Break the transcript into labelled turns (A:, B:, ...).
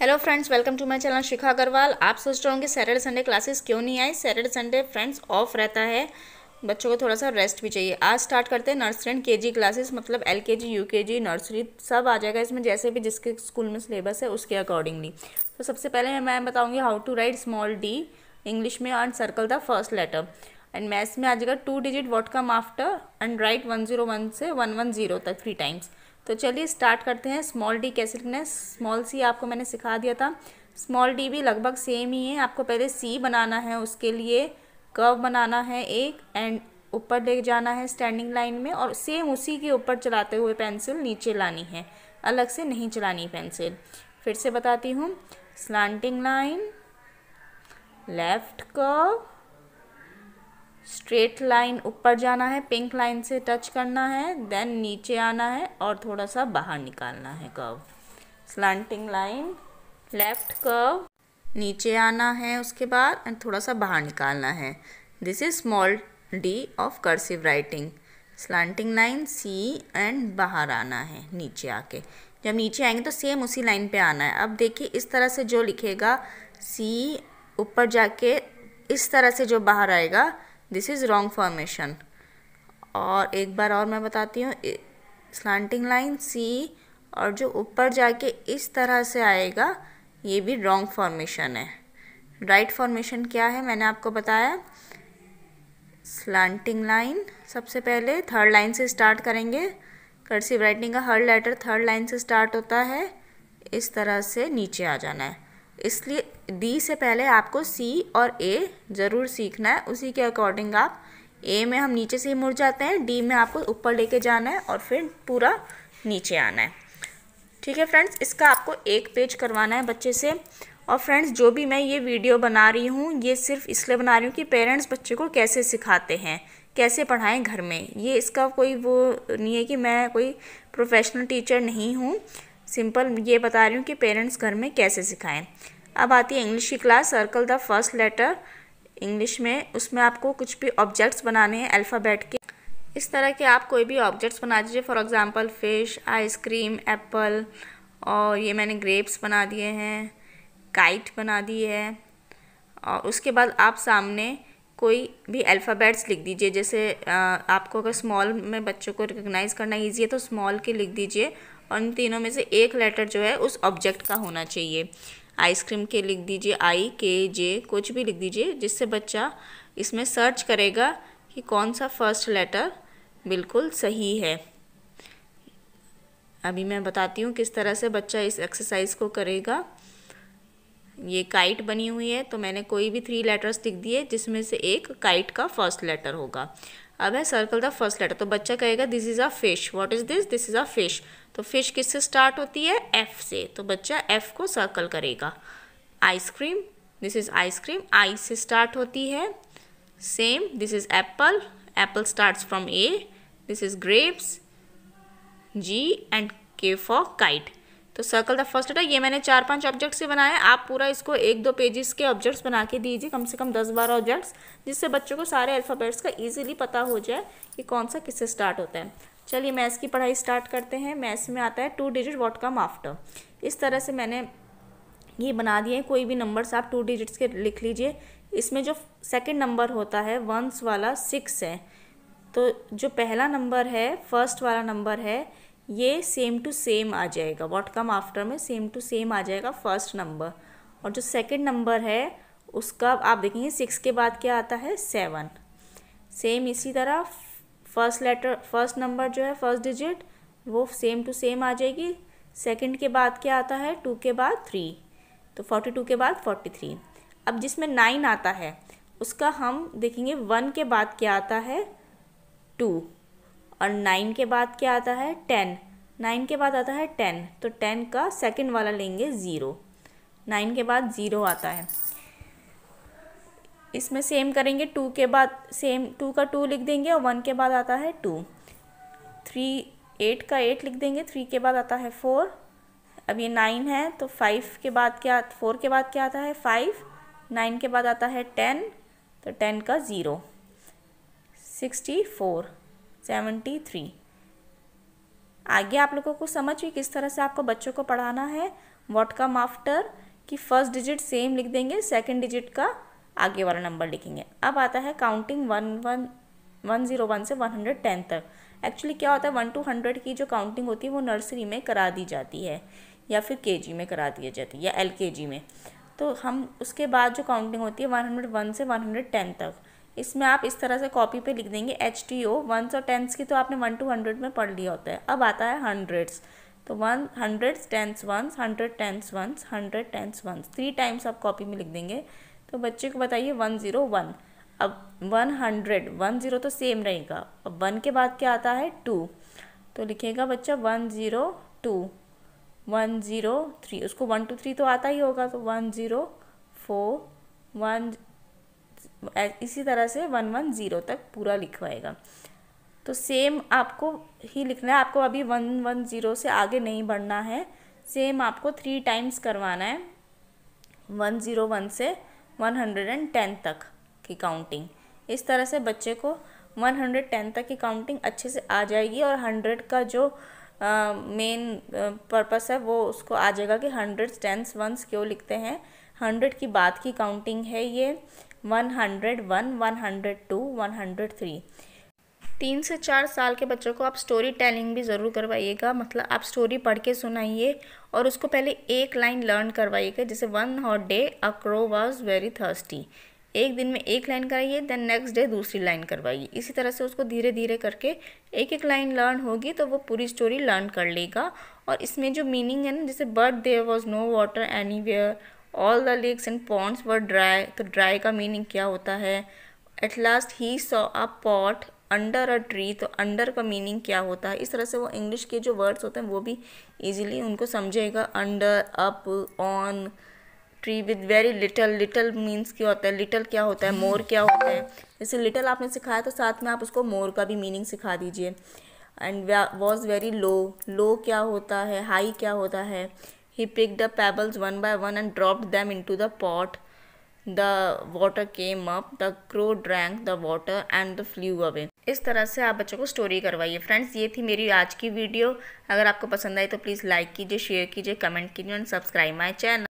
A: Hello friends welcome to my channel Shikha Agrawal आप सोच रहे होंगे सैटरडे संडे क्लासेस क्यों नहीं आई सैटरडे संडे फ्रेंड्स ऑफ रहता है बच्चों को थोड़ा सा रेस्ट भी चाहिए आज स्टार्ट करते हैं नर्सरी एंड केजी क्लासेस मतलब एलकेजी यूकेजी नर्सरी सब आ जाएगा इसमें जैसे भी जिसके स्कूल में सिलेबस है उसके अकॉर्डिंगली तो सबसे पहले मैं बताऊँगी how to write small d English में and circle the first letter and maths में आ जाएगा two digit what come after and write one zero one से वन वन जीरो तक थ्री टाइम्स तो चलिए स्टार्ट करते हैं स्मॉल डी कैसे लिखना है स्मॉल सी आपको मैंने सिखा दिया था स्मॉल डी भी लगभग सेम ही है आपको पहले सी बनाना है उसके लिए कर्व बनाना है एक एंड ऊपर ले जाना है स्टैंडिंग लाइन में और सेम उसी के ऊपर चलाते हुए पेंसिल नीचे लानी है अलग से नहीं चलानी पेंसिल फिर से बताती हूँ slanting line left curve straight line ऊपर जाना है पिंक लाइन से टच करना है देन नीचे आना है और थोड़ा सा बाहर निकालना है curve slanting line left curve नीचे आना है उसके बाद एंड थोड़ा सा बाहर निकालना है this is small d of cursive writing slanting line C and बाहर आना है नीचे आके जब नीचे आएंगे तो सेम उसी लाइन पे आना है अब देखिए इस तरह से जो लिखेगा सी ऊपर जाके इस तरह से जो बाहर आएगा दिस इज़ रॉन्ग फॉर्मेशन और एक बार और मैं बताती हूँ स्लांटिंग लाइन सी और जो ऊपर जाके इस तरह से आएगा ये भी रॉन्ग फॉर्मेशन है राइट right फॉर्मेशन क्या है मैंने आपको बताया स्लांटिंग लाइन सबसे पहले थर्ड लाइन से स्टार्ट करेंगे कर्सिव राइटिंग का हर लेटर थर्ड लाइन से स्टार्ट होता है इस तरह से नीचे आ जाना है इसलिए डी से पहले आपको सी और ए ज़रूर सीखना है उसी के अकॉर्डिंग आप ए में हम नीचे से ही मुड़ जाते हैं डी में आपको ऊपर लेके जाना है और फिर पूरा नीचे आना है ठीक है फ्रेंड्स इसका आपको एक पेज करवाना है बच्चे से और फ्रेंड्स जो भी मैं ये वीडियो बना रही हूँ ये सिर्फ इसलिए बना रही हूँ कि पेरेंट्स बच्चे को कैसे सिखाते हैं कैसे पढ़ाएं घर में ये इसका कोई वो नहीं है कि मैं कोई प्रोफेशनल टीचर नहीं हूँ सिंपल ये बता रही हूँ कि पेरेंट्स घर में कैसे सिखाएं अब आती है इंग्लिश की class circle the first letter English में उसमें आपको कुछ भी ऑब्जेक्ट्स बनाने हैं अल्फ़ाबेट के इस तरह के आप कोई भी ऑब्जेक्ट्स बना दीजिए for example fish ice cream apple और ये मैंने ग्रेप्स बना दिए हैं काइट बना दी है और उसके बाद आप सामने कोई भी अल्फ़ाबेट्स लिख दीजिए जैसे आपको अगर स्मॉल में बच्चों को रिकग्नाइज़ करना ईजी है तो स्मॉल के लिख दीजिए और इन तीनों में से एक लेटर जो है उस ऑब्जेक्ट का होना चाहिए आइसक्रीम के लिख दीजिए आई के जे कुछ भी लिख दीजिए जिससे बच्चा इसमें सर्च करेगा कि कौन सा फर्स्ट लेटर बिल्कुल सही है अभी मैं बताती हूँ किस तरह से बच्चा इस एक्सरसाइज को करेगा ये काइट बनी हुई है तो मैंने कोई भी थ्री लेटर्स लिख दिए जिसमें से एक काइट का फर्स्ट लेटर होगा अब है सर्कल द फर्स्ट लेटर तो बच्चा कहेगा this is a fish what is this this is a fish तो फिश किससे स्टार्ट होती है एफ़ से तो बच्चा एफ़ को सर्कल करेगा ice cream this is ice cream I से स्टार्ट होती है same this is apple apple start from A this is grapes G and K for kite तो सर्कल द फर्स्ट डाटा ये मैंने चार पांच ऑब्जेक्ट्स से बनाए आप पूरा इसको एक दो पेजेस के ऑब्जेक्ट्स बना के दीजिए कम से कम दस बारह ऑब्जेक्ट्स जिससे बच्चों को सारे अल्फ़ाबेट्स का ईजिली पता हो जाए कि कौन सा किससे स्टार्ट होता है चलिए मैथ्स की पढ़ाई स्टार्ट करते हैं मैथ्स में आता है two digit what come after इस तरह से मैंने ये बना दिए कोई भी नंबर्स आप टू डिजिट्स के लिख लीजिए इसमें जो सेकंड नंबर होता है वंस वाला सिक्स है तो जो पहला नंबर है फर्स्ट वाला नंबर है ये सेम टू सेम आ जाएगा वॉट कम आफ्टर में सेम टू सेम आ जाएगा फर्स्ट नंबर और जो सेकेंड नंबर है उसका आप देखेंगे सिक्स के बाद क्या आता है सेवन सेम इसी तरह फर्स्ट लेटर फर्स्ट नंबर जो है फर्स्ट डिजिट वो सेम टू सेम आ जाएगी सेकंड के बाद क्या आता है टू के बाद थ्री तो फोर्टी टू के बाद फोर्टी थ्री अब जिसमें नाइन आता है उसका हम देखेंगे वन के बाद क्या आता है टू और नाइन के बाद क्या आता है टेन नाइन के बाद आता है टेन तो टेन का सेकंड वाला लेंगे ज़ीरो नाइन के बाद ज़ीरो आता है इसमें सेम करेंगे टू के बाद सेम टू का टू लिख देंगे और वन के बाद आता है टू थ्री एट का एट लिख देंगे थ्री के बाद आता है फोर अब ये नाइन है तो फाइव के बाद क्या फोर के बाद क्या आता है फाइव नाइन के बाद आता है टेन तो टेन का zero sixty four seventy three आगे आप लोगों को समझ हुई किस तरह से आपको बच्चों को पढ़ाना है वॉट कम आफ्टर कि फर्स्ट डिजिट सेम लिख देंगे सेकेंड डिजिट का आगे वाला नंबर लिखेंगे अब आता है counting one one one zero one से वन हंड्रेड टेन तक एक्चुअली क्या होता है वन टू हंड्रेड की जो काउंटिंग होती है वो नर्सरी में करा दी जाती है या फिर के जी में करा दी जाती है या एल के जी में तो हम उसके बाद जो काउंटिंग होती है वन हंड्रेड वन से वन हंड्रेड टेन तक इसमें आप इस तरह से कॉपी पे लिख देंगे एच टी ओ वंस और टेंस की तो आपने वन टू हंड्रेड में पढ़ लिया होता है अब आता है हंड्रेड्स तो one hundred tens ones hundred tens ones hundred tens ones three times आप कॉपी में लिख देंगे तो बच्चे को बताइए वन ज़ीरो वन अब वन हंड्रेड वन ज़ीरो तो सेम रहेगा अब वन के बाद क्या आता है टू तो लिखेगा बच्चा one zero two one zero three उसको वन टू थ्री तो आता ही होगा तो वन ज़ीरो फोर वन इसी तरह से वन वन ज़ीरो तक पूरा लिखवाएगा तो सेम आपको ही लिखना है आपको अभी वन वन ज़ीरो से आगे नहीं बढ़ना है सेम आपको थ्री टाइम्स करवाना है वन ज़ीरो वन से वन हंड्रेड एंड टेन तक की काउंटिंग इस तरह से बच्चे को वन हंड्रेड टेन तक की काउंटिंग अच्छे से आ जाएगी और हंड्रेड का जो मेन पर्पस है वो उसको आ जाएगा कि हंड्रेड टेंस वंस क्यों लिखते हैं हंड्रेड की बात की काउंटिंग है ये one hundred one one hundred two one hundred three तीन से चार साल के बच्चों को आप स्टोरी टेलिंग भी ज़रूर करवाइएगा मतलब आप स्टोरी पढ़ के सुनाइए और उसको पहले एक लाइन लर्न करवाइएगा जैसे one hot day a crow was very thirsty एक दिन में एक लाइन कराइए देन नेक्स्ट डे दूसरी लाइन करवाइए इसी तरह से उसको धीरे धीरे करके एक एक लाइन लर्न होगी तो वो पूरी स्टोरी लर्न कर लेगा और इसमें जो मीनिंग है ना जैसे but there was no water anywhere all the lakes and ponds were dry तो ड्राई का मीनिंग क्या होता है at last he saw a pot under a tree तो अंडर का मीनिंग क्या होता है इस तरह से वो इंग्लिश के जो वर्ड्स होते हैं वो भी ईजिली उनको समझेगा under up on tree with very little little means क्या होता है लिटल क्या होता है मोर क्या होता है जैसे लिटल आपने सिखाया तो साथ में आप उसको मोर का भी मीनिंग सिखा दीजिए and was very low low क्या होता है हाई क्या होता है He picked the pebbles one by one and dropped them into the pot. The water came up, the crow drank the water and the flew away. इस तरह से आप बच्चों को स्टोरी करवाइए फ्रेंड्स ये थी मेरी आज की वीडियो अगर आपको पसंद आई तो प्लीज़ लाइक कीजिए शेयर कीजिए कमेंट कीजिए एंड सब्सक्राइब माई चैनल